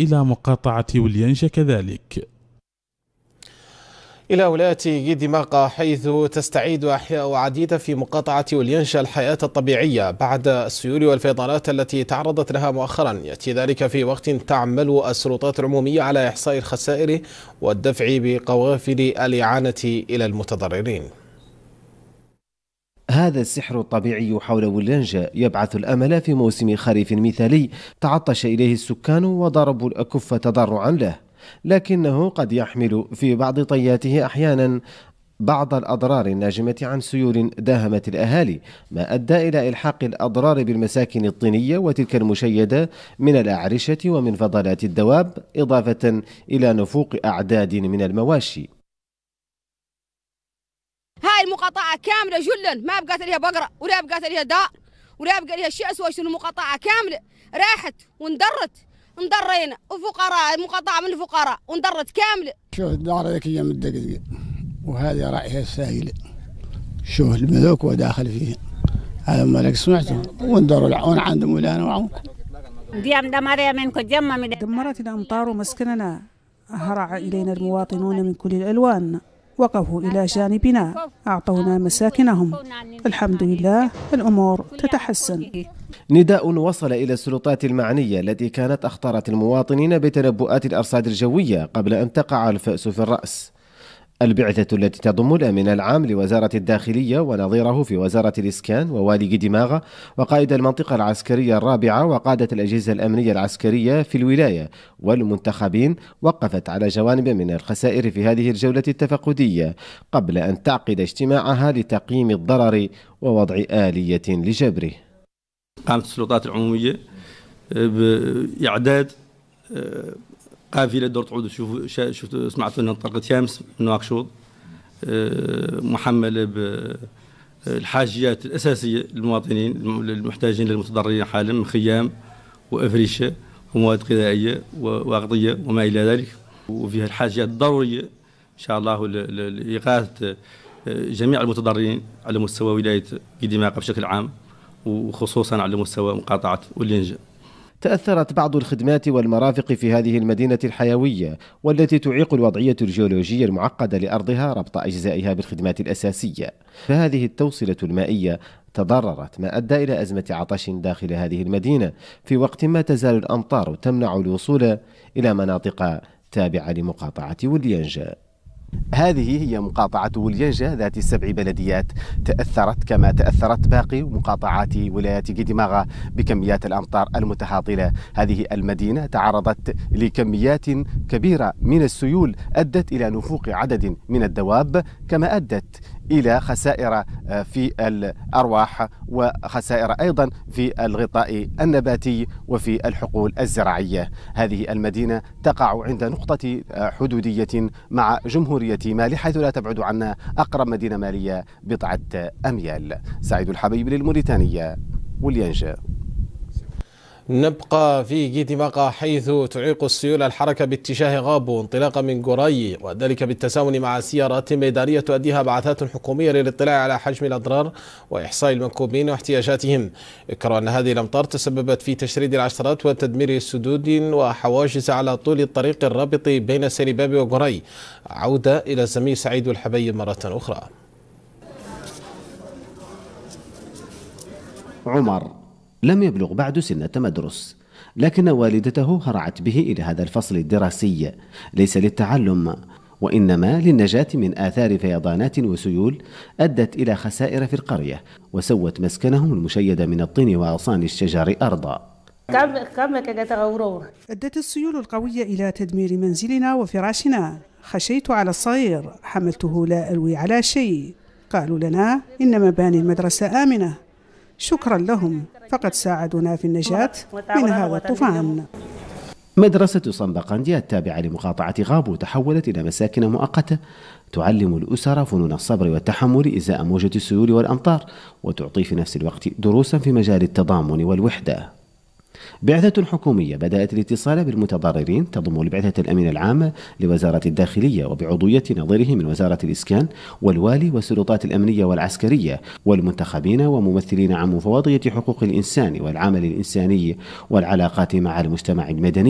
إلى مقاطعة ولينجا كذلك إلى ولاية دماغ حيث تستعيد أحياء عديدة في مقاطعة وليانشا الحياة الطبيعية بعد السيول والفيضانات التي تعرضت لها مؤخرا يأتي ذلك في وقت تعمل السلطات العمومية على إحصاء الخسائر والدفع بقوافل الإعانة إلى المتضررين هذا السحر الطبيعي حول ولنجا يبعث الأمل في موسم خريف مثالي تعطش إليه السكان وضربوا الأكف تضرعا له لكنه قد يحمل في بعض طياته أحيانا بعض الأضرار الناجمة عن سيول داهمت الأهالي ما أدى إلى إلحاق الأضرار بالمساكن الطينية وتلك المشيدة من الأعرشة ومن فضلات الدواب إضافة إلى نفوق أعداد من المواشي مقاطعه كامله جلا ما بقات لها بقره ولا بقات لها دار ولا بقى لها شيء اسوء شنو مقاطعه كامله راحت وندرت ندرينا وفقراء مقاطعه من الفقراء وندرت كامله شوف الدار ذيك هي مدقدقه وهذه راعيها السائله شوف الملوك وداخل فيها هذا مالك سمعته العون عند مولانا وعمكم ديام دماريا منكم جمع دمرت الامطار مسكننا هرع الينا المواطنون من كل الالوان وقفوا إلى جانبنا أعطونا مساكنهم الحمد لله الأمور تتحسن نداء وصل إلى السلطات المعنية التي كانت أخطرت المواطنين بتنبؤات الأرصاد الجوية قبل أن تقع الفأس في الرأس البعثة التي تضم الأمين العام لوزارة الداخلية ونظيره في وزارة الإسكان ووالي دماغة وقائد المنطقة العسكرية الرابعة وقادة الأجهزة الأمنية العسكرية في الولاية والمنتخبين وقفت على جوانب من الخسائر في هذه الجولة التفقدية قبل أن تعقد اجتماعها لتقييم الضرر ووضع آلية لجبره قامت السلطات العمومية آه، بإعداد آه، افيلا دور تعود شوف شفت سمعت ان انطلقت شمس من نواكشوط آه، محمله بالحاجيات الاساسيه للمواطنين المحتاجين للمتضررين حالا من خيام وافريشه ومواد غذائيه واغطيه وما الى ذلك وفيها الحاجيات الضروريه ان شاء الله لاغاثه آه، جميع المتضررين على مستوى ولايه قديماقه بشكل عام وخصوصا على مستوى مقاطعه ولينجا تأثرت بعض الخدمات والمرافق في هذه المدينة الحيوية والتي تعيق الوضعية الجيولوجية المعقدة لأرضها ربط أجزائها بالخدمات الأساسية فهذه التوصلة المائية تضررت ما أدى إلى أزمة عطش داخل هذه المدينة في وقت ما تزال الأمطار تمنع الوصول إلى مناطق تابعة لمقاطعة وليانجا هذه هي مقاطعة وليانجة ذات السبع بلديات تأثرت كما تأثرت باقي مقاطعات ولاية كيديماغا بكميات الأمطار المتهاطلة هذه المدينة تعرضت لكميات كبيرة من السيول أدت إلى نفوق عدد من الدواب كما أدت الى خسائر آه، في الارواح وخسائر ايضا في الغطاء النباتي وفي الحقول الزراعيه. هذه المدينه تقع عند نقطه آه، حدوديه مع جمهوريه مالي حيث لا تبعد عنا اقرب مدينه ماليه بضعه اميال. سعيد الحبيب للموريتانيه وليانجا. نبقى في جيتماقا حيث تعيق السيول الحركة باتجاه غابو انطلاقا من جوري وذلك بالتساون مع سيارات ميدانية تؤديها بعثات حكومية للاطلاع على حجم الأضرار وإحصاء المنكوبين واحتياجاتهم إكرا أن هذه الأمطار تسببت في تشريد العشرات وتدمير سدود وحواجز على طول الطريق الرابط بين سيرباب وجوري عودة إلى الزميل سعيد الحبيب مرة أخرى عمر لم يبلغ بعد سن التمدرس لكن والدته هرعت به الى هذا الفصل الدراسي ليس للتعلم وانما للنجاه من اثار فيضانات وسيول ادت الى خسائر في القريه وسوت مسكنهم المشيد من الطين واغصان الشجر ارضا أدت السيول القوية إلى تدمير منزلنا وفراشنا خشيت على الصغير حملته لا ألوي على شيء قالوا لنا إن مباني المدرسة آمنة شكرا لهم فقد ساعدونا في النجاة من هذا الطوفان مدرسة صندقانديا التابعة لمقاطعة غابو تحولت إلى مساكن مؤقتة تعلم الأسر فنون الصبر والتحمل إزاء موجة السيول والأمطار وتعطي في نفس الوقت دروسا في مجال التضامن والوحدة بعثة حكومية بدأت الاتصال بالمتضررين تضم البعثة الأمين العام لوزارة الداخلية وبعضوية نظيره من وزارة الإسكان والوالي والسلطات الأمنية والعسكرية والمنتخبين وممثلين عن مفوضية حقوق الإنسان والعمل الإنساني والعلاقات مع المجتمع المدني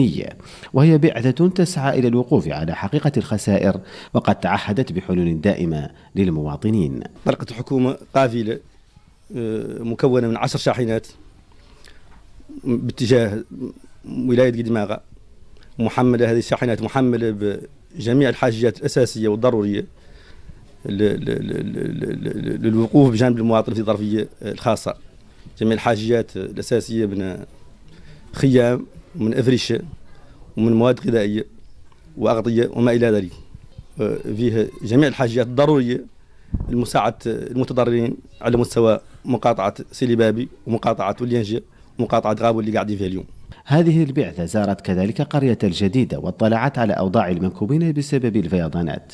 وهي بعثة تسعى إلى الوقوف على حقيقة الخسائر وقد تعهدت بحلول دائمة للمواطنين مرقة الحكومة قافلة آه، مكونة من عشر شاحنات باتجاه ولايه قدماغه محمله هذه الشاحنات محمله بجميع الحاجيات الاساسيه والضروريه للوقوف بجانب المواطن في الظرفيه الخاصه جميع الحاجيات الاساسيه من خيام ومن افرشه ومن مواد غذائيه واغطيه وما الى ذلك فيه جميع الحاجيات الضروريه لمساعده المتضررين على مستوى مقاطعه سيلي بابي ومقاطعه ولينجه مقاطعه غابو اللي قاعد فيها اليوم هذه البعثة زارت كذلك قرية الجديدة واطلعت على أوضاع المنكوبين بسبب الفيضانات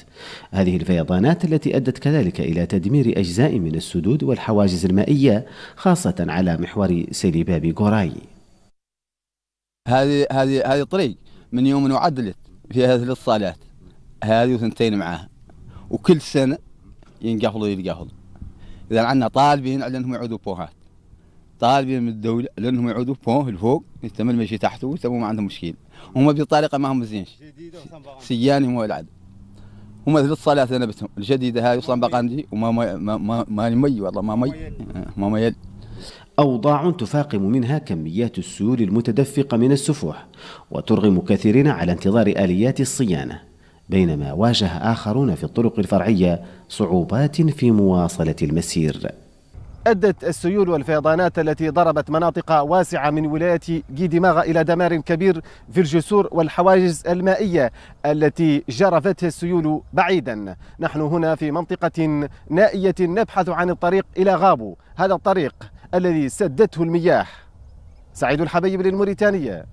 هذه الفيضانات التي أدت كذلك إلى تدمير أجزاء من السدود والحواجز المائية خاصة على محور سيليبابي غوراي هذه هذه هذه طريق من يوم وعدلت فيها ثلاث صالات هذه وثنتين معاها وكل سنة ينقفلوا يتقفل إذا عندنا طالبين على أنهم يعودوا بوهات طالبين من الدوله لانهم يعودوا فوق الفوق يتم المشي تحته ويتم ما عندهم مشكل هم بطريقه ما هم سياني سيانهم والعد هم ثلاث الصلاه انا الجديده هاي بقاندي وما ما ما ما مي والله ما مي آه، ما مي أوضاع تفاقم منها كميات السيول المتدفقة من السفوح وترغم كثيرين على انتظار آليات الصيانة بينما واجه آخرون في الطرق الفرعية صعوبات في مواصلة المسير أدت السيول والفيضانات التي ضربت مناطق واسعة من ولاية جيديماغا إلى دمار كبير في الجسور والحواجز المائية التي جرفتها السيول بعيدا نحن هنا في منطقة نائية نبحث عن الطريق إلى غابو هذا الطريق الذي سدته المياه سعيد الحبيب للموريتانية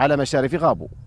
على مشارف غابو